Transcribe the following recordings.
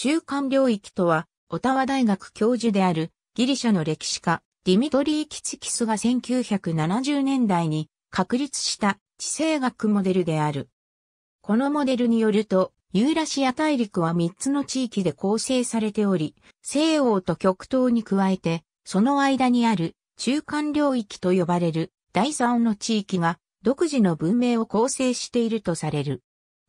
中間領域とは、オタワ大学教授であるギリシャの歴史家、ディミトリー・キツキスが1970年代に確立した地政学モデルである。このモデルによると、ユーラシア大陸は3つの地域で構成されており、西欧と極東に加えて、その間にある中間領域と呼ばれる第3の地域が独自の文明を構成しているとされる。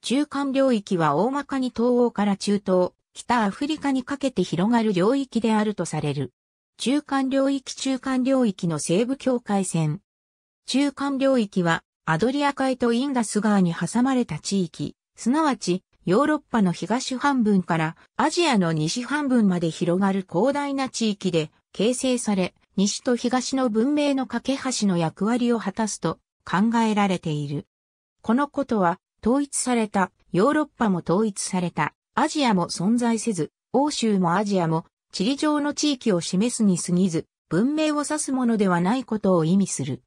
中間領域は大まかに東欧から中東、北アフリカにかけて広がる領域であるとされる。中間領域中間領域の西部境界線。中間領域はアドリア海とインダス川に挟まれた地域、すなわちヨーロッパの東半分からアジアの西半分まで広がる広大な地域で形成され、西と東の文明の架け橋の役割を果たすと考えられている。このことは統一された、ヨーロッパも統一されたアジアも存在せず、欧州もアジアも、地理上の地域を示すに過ぎず、文明を指すものではないことを意味する。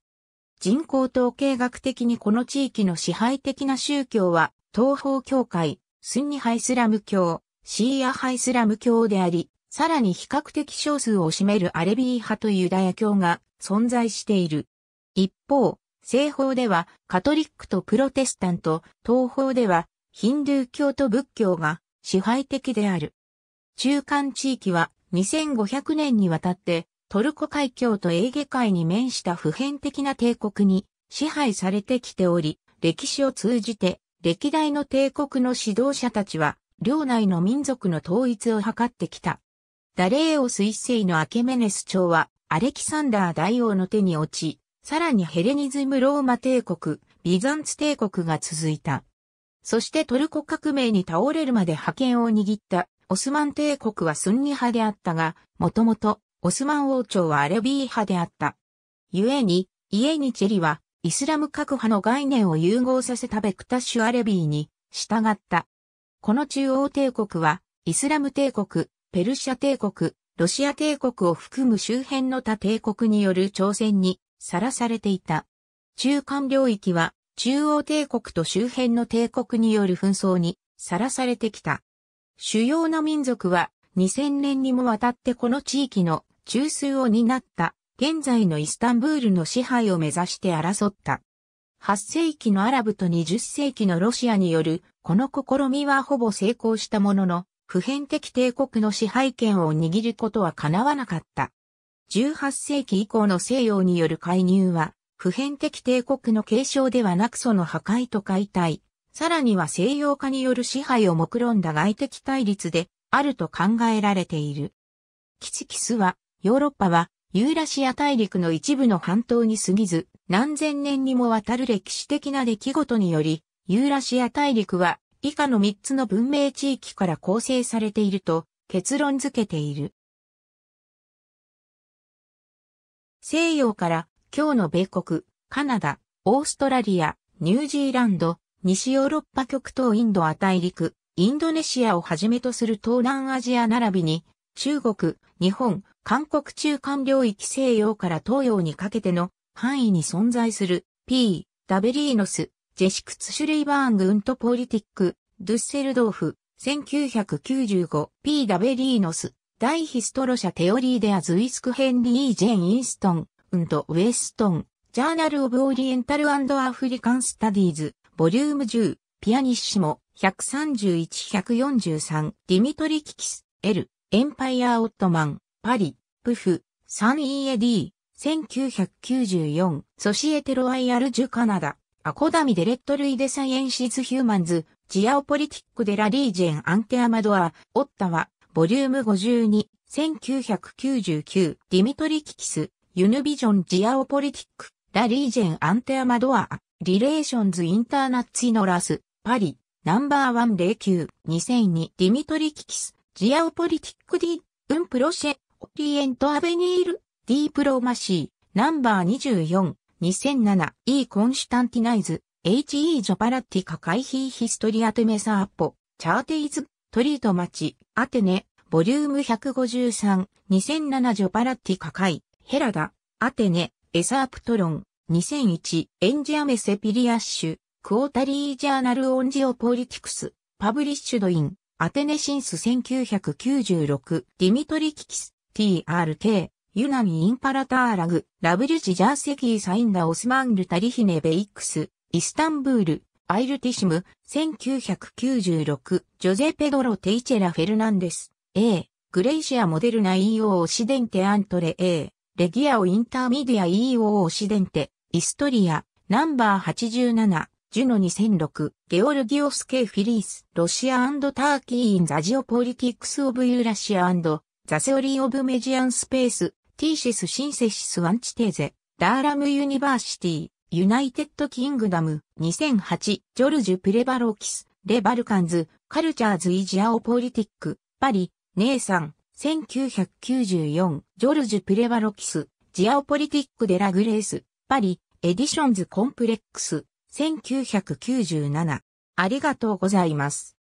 人口統計学的にこの地域の支配的な宗教は、東方教会、スンニハイスラム教、シーア派イスラム教であり、さらに比較的少数を占めるアレビー派とユダヤ教が存在している。一方、西方ではカトリックとプロテスタント、東方ではヒンドゥー教と仏教が支配的である。中間地域は2500年にわたってトルコ海峡とエーゲ海に面した普遍的な帝国に支配されてきており、歴史を通じて歴代の帝国の指導者たちは領内の民族の統一を図ってきた。ダレーオス一世のアケメネス朝はアレキサンダー大王の手に落ち、さらにヘレニズムローマ帝国、ビザンツ帝国が続いた。そしてトルコ革命に倒れるまで覇権を握ったオスマン帝国はスンニ派であったが、もともとオスマン王朝はアレビー派であった。故に、イエニチェリはイスラム各派の概念を融合させたベクタッシュアレビーに従った。この中央帝国はイスラム帝国、ペルシャ帝国、ロシア帝国を含む周辺の他帝国による朝鮮にさらされていた。中間領域は中央帝国と周辺の帝国による紛争にさらされてきた。主要な民族は2000年にもわたってこの地域の中枢を担った現在のイスタンブールの支配を目指して争った。8世紀のアラブと20世紀のロシアによるこの試みはほぼ成功したものの、普遍的帝国の支配権を握ることは叶わなかった。18世紀以降の西洋による介入は、普遍的帝国の継承ではなくその破壊と解体、さらには西洋化による支配を目論んだ外的対立であると考えられている。キチキスは、ヨーロッパはユーラシア大陸の一部の半島に過ぎず、何千年にもわたる歴史的な出来事により、ユーラシア大陸は以下の3つの文明地域から構成されていると結論付けている。西洋から今日の米国、カナダ、オーストラリア、ニュージーランド、西ヨーロッパ極東インドア大陸、インドネシアをはじめとする東南アジア並びに、中国、日本、韓国中間領域西洋から東洋にかけての範囲に存在する P、ダベリーノス、ジェシクツ・シュレイバーン・グント・ポリティック、ドゥッセルドーフ、1995、P・ ダベリーノス、大ヒストロ社テオリーデアズ・イスク・ヘンリー・ジェン・インストン、ウェストン、ジャーナル・オブ・オリエンタル・アンド・アフリカン・スタディーズ、ボリューム10、ピアニッシモ、131-143、ディミトリ・キキス、エル、エンパイア・オットマン、パリ、プフ、サン・イエディ、1994、ソシエテ・ロワイヤル・ジュ・カナダ、アコダミ・デレット・ルイ・デ・サイエンシズ・ヒューマンズ、ジアオポリティック・デ・ラ・リージェン・アンテ・アマドア、オッタワ、ボリューム52、1999、ディミトリ・キキス、ユヌビジョンジアオポリティック、ラリージェンアンテアマドア、リレーションズインターナッツイノラス、パリ、ナンバーキュー、2002、ディミトリキキス、ジアオポリティックディ、ウンプロシェ、オリエントアベニール、ディプロマシー、ナンバー24、2007、E コンシュタンティナイズ、HE ジョパラッティカカイヒヒストリアテメサッポ、チャーテイズ、トリートマチ、アテネ、ボリューム153、2007ジョパラッティカカイ、ヘラダ、アテネ、エサープトロン、2001、エンジアメセピリアッシュ、クオータリージャーナルオンジオポリティクス、パブリッシュドイン、アテネシンス1996、ディミトリキキス、t r k ユナミ・インパラターラグ、ラブリュジ・ジャーセキー・サインダ・オスマンル・タリヒネ・ベイクス、イスタンブール、アイルティシム、1996、ジョゼ・ペドロ・テイチェラ・フェルナンデス、A、グレイシア・モデルナ・イーオー・シデンテ・アントレ A、レギアオインターミディア EO オシデンテ、イストリア、ナンバー87、ジュノ2006、ゲオルギオス・ケーフィリース、ロシアターキー・イン・ザジオ・ポリティクス・オブ・ユーラシアザ・セオリー・オブ・メジアン・スペース、ティーシス・シンセシス・アンチテーゼ、ダーラム・ユニバーシティ、ユナイテッド・キングダム、2008、ジョルジュ・プレバロキス、レ・バルカンズ、カルチャーズ・イジアオ・ポリティック、パリ、ネイサン、1994、ジョルジュ・プレバロキス、ジアオポリティック・デ・ラ・グレース、パリ、エディションズ・コンプレックス、1997。ありがとうございます。